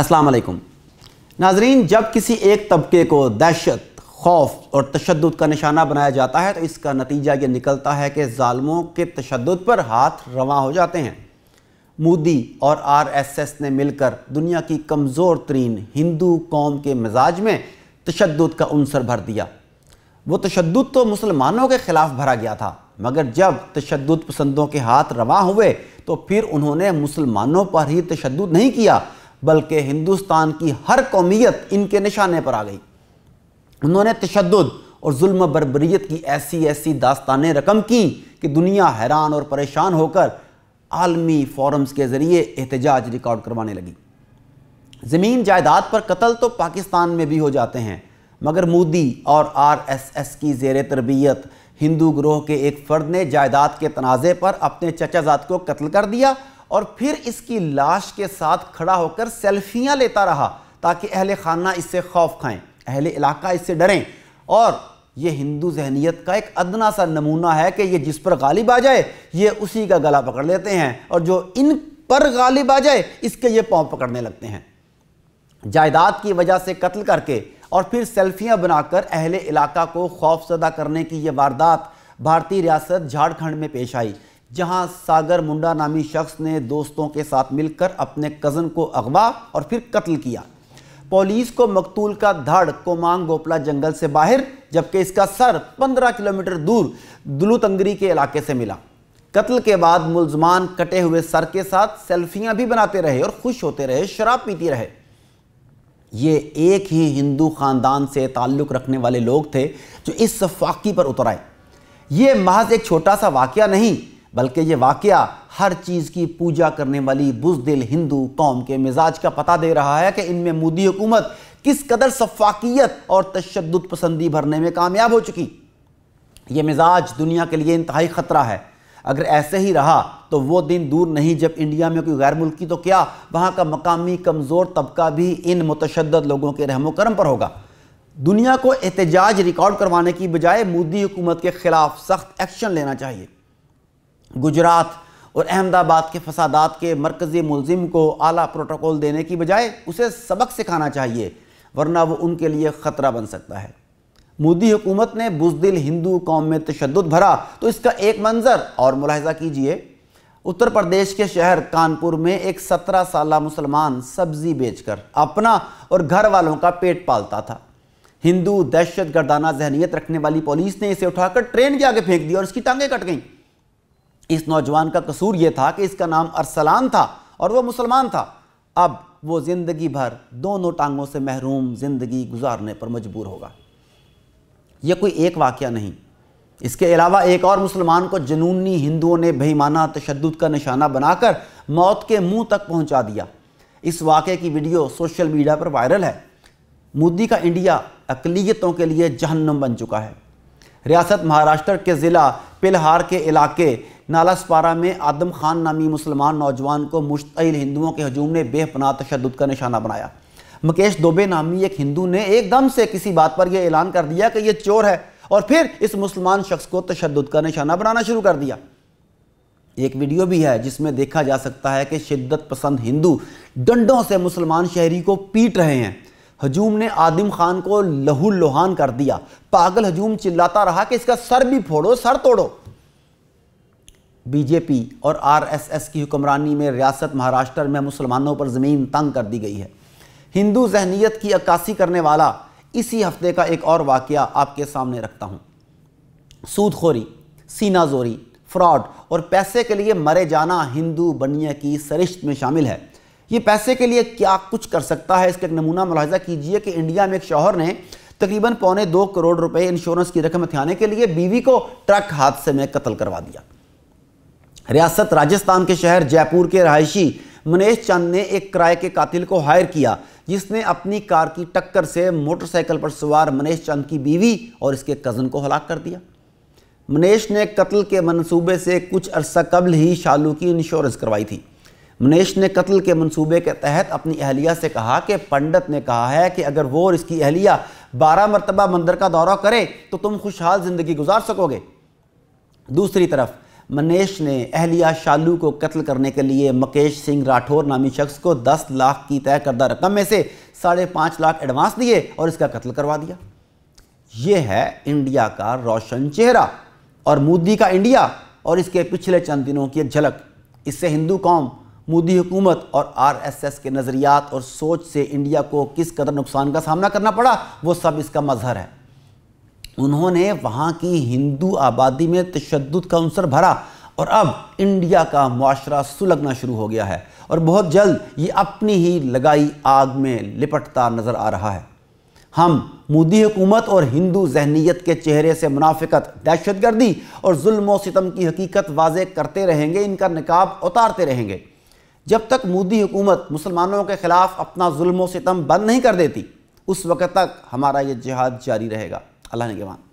असलकुम नाजरीन जब किसी एक तबके को दहशत खौफ और तशद का निशाना बनाया जाता है तो इसका नतीजा ये निकलता है कि ालमों के तशद पर हाथ रवा हो जाते हैं मोदी और आर एस एस ने मिलकर दुनिया की कमज़ोर तरीन हिंदू कौम के मिजाज में तशद का अंसर भर दिया वो तशद तो मुसलमानों के ख़िलाफ़ भरा गया था मगर जब तशद पसंदों के हाथ रवा हुए तो फिर उन्होंने मुसलमानों पर ही तशद नहीं किया बल्कि हिंदुस्तान की हर कौमीत इनके निशाने पर आ गई उन्होंने तशद और जुल्म बरबरीत की ऐसी ऐसी दास्तानें रकम की कि दुनिया हैरान और परेशान होकर आलमी फोरम्स के ज़रिए एहतजाज रिकॉर्ड करवाने लगी ज़मीन जायदाद पर कत्ल तो पाकिस्तान में भी हो जाते हैं मगर मोदी और आर एस एस की जेर तरबियत हिंदू ग्रोह के एक फ़र्द ने जायदाद के तनाज़े पर अपने चचाजात को कत्ल कर दिया और फिर इसकी लाश के साथ खड़ा होकर सेल्फियाँ लेता रहा ताकि अहल खाना इससे खौफ खाएं अहल इलाका इससे डरें और ये हिंदू जहनीत का एक अदना सा नमूना है कि ये जिस पर गालिब आ जाए ये उसी का गला पकड़ लेते हैं और जो इन पर गालिब आ जाए इसके ये पाँव पकड़ने लगते हैं जायदाद की वजह से कत्ल करके और फिर सेल्फियां बनाकर अहले इलाका को खौफजदा करने की ये वारदात भारतीय रियासत झारखंड में पेश आई जहां सागर मुंडा नामी शख्स ने दोस्तों के साथ मिलकर अपने कज़न को अगवा और फिर कत्ल किया पुलिस को मकतूल का धड़ कोमांग गोपला जंगल से बाहर जबकि इसका सर 15 किलोमीटर दूर दुलुतंगरी के इलाके से मिला कत्ल के बाद मुलजमान कटे हुए सर के साथ सेल्फियां भी बनाते रहे और खुश होते रहे शराब पीती रहे ये एक ही हिंदू ख़ानदान से ताल्लुक़ रखने वाले लोग थे जो इस फाकी पर उतर आए ये महज एक छोटा सा वाक़ नहीं बल्कि ये वाक़ हर चीज़ की पूजा करने वाली बुजदिल हिंदू कौम के मिजाज का पता दे रहा है कि इनमें मोदी हुकूमत किस कदर शफाकियत और तशद पसंदी भरने में कामयाब हो चुकी ये मिजाज दुनिया के लिए इंतहाई ख़तरा है अगर ऐसे ही रहा तो वो दिन दूर नहीं जब इंडिया में कोई गैर मुल्की तो क्या वहाँ का मकामी कमज़ोर तबका भी इन मतशद लोगों के रहमो करम पर होगा दुनिया को एहतजाज रिकॉर्ड करवाने की बजाय मोदी हुकूमत के ख़िलाफ़ सख्त एक्शन लेना चाहिए गुजरात और अहमदाबाद के फसादात के मरकज़ी मुलजिम को आला प्रोटोकॉल देने की बजाय उसे सबक सिखाना चाहिए वरना वो उनके लिए ख़तरा बन सकता है मोदी हुकूमत ने बुजदिल हिंदू कौम में तशद भरा तो इसका एक मंजर और मुलाहजा कीजिए उत्तर प्रदेश के शहर कानपुर में एक सत्रह साल मुसलमान सब्जी बेचकर अपना और घर वालों का पेट पालता था हिंदू दहशत गर्दाना जहनीत रखने वाली पुलिस ने इसे उठाकर ट्रेन के आगे फेंक दिया और इसकी टांगें कट गईं इस नौजवान का कसूर यह था कि इसका नाम अरसलान था और वह मुसलमान था अब वो ज़िंदगी भर दोनों टांगों से महरूम ज़िंदगी गुजारने पर मजबूर होगा यह कोई एक वाक्य नहीं इसके अलावा एक और मुसलमान को जनूनी हिंदुओं ने बेईमाना तशद का निशाना बनाकर मौत के मुंह तक पहुंचा दिया इस वाक्य की वीडियो सोशल मीडिया पर वायरल है मोदी का इंडिया अकलीतों के लिए जहन्नम बन चुका है रियासत महाराष्ट्र के ज़िला पिलहार के इलाके नालासपारा में आदम खान नामी मुसलमान नौजवान को मुश्तिल हिंदुओं के हजूम ने बेपना तशद का निशाना बनाया मुकेश दोबे नामी एक हिंदू ने एकदम से किसी बात पर यह ऐलान कर दिया कि यह चोर है और फिर इस मुसलमान शख्स को तशद का निशाना बनाना शुरू कर दिया एक वीडियो भी है जिसमें देखा जा सकता है कि शिद्दत पसंद हिंदू डंडों से मुसलमान शहरी को पीट रहे हैं हजूम ने आदिम खान को लहू लुहान कर दिया पागल हजूम चिल्लाता रहा कि इसका सर भी फोड़ो सर तोड़ो बीजेपी और आरएसएस की हुक्मरानी में रियासत महाराष्ट्र में मुसलमानों पर ज़मीन तंग कर दी गई है हिंदू जहनीत की अक्सी करने वाला इसी हफ्ते का एक और वाक़ आपके सामने रखता हूँ सूदखोरी सीनाजोरी फ्रॉड और पैसे के लिए मरे जाना हिंदू बनिया की सरिश्त में शामिल है ये पैसे के लिए क्या कुछ कर सकता है इसका एक नमूना मुलाजा कीजिए कि इंडिया में एक शौहर ने तकरीबन पौने दो करोड़ रुपए इंश्योरेंस की रकम हथियाने के लिए बीवी को ट्रक हादसे में कत्ल करवा दिया रियासत राजस्थान के शहर जयपुर के रहायशी मनेश चंद ने एक किराए के कातिल को हायर किया जिसने अपनी कार की टक्कर से मोटरसाइकिल पर सवार मनेश चंद की बीवी और इसके कज़न को हलाक कर दिया मनेश ने कत्ल के मंसूबे से कुछ अरसा कबल ही शालू की इंश्योरेंस करवाई थी मनीष ने कत्ल के मंसूबे के तहत अपनी अहलिया से कहा कि पंडित ने कहा है कि अगर वो और इसकी अहलिया बारह मरतबा मंदिर का दौरा करे तो तुम खुशहाल ज़िंदगी गुजार सकोगे दूसरी तरफ मनेश ने अहलिया शालू को कत्ल करने के लिए मकेश सिंह राठौर नामी शख्स को दस लाख की तय करदा रकम में से साढ़े पाँच लाख एडवांस दिए और इसका कत्ल करवा दिया ये है इंडिया का रोशन चेहरा और मोदी का इंडिया और इसके पिछले चंद दिनों की एक झलक इससे हिंदू कौम मोदी हुकूमत और आरएसएस के नज़रियात और सोच से इंडिया को किस कदर नुकसान का सामना करना पड़ा वो सब इसका मजहर है उन्होंने वहाँ की हिंदू आबादी में तशद का अनसर भरा और अब इंडिया का मुआरा सुलगना शुरू हो गया है और बहुत जल्द ये अपनी ही लगाई आग में लिपटता नज़र आ रहा है हम मोदी हुकूमत और हिंदू जहनीत के चेहरे से मुनाफिकत दहशत गर्दी और म्म सितम की हकीकत वाज करते रहेंगे इनका नकाब उतारते रहेंगे जब तक मोदी हुकूमत मुसलमानों के ख़िलाफ़ अपना जुल्म सितम बंद नहीं कर देती उस वक्त तक हमारा ये जिहाद जारी रहेगा Allah ni gemaan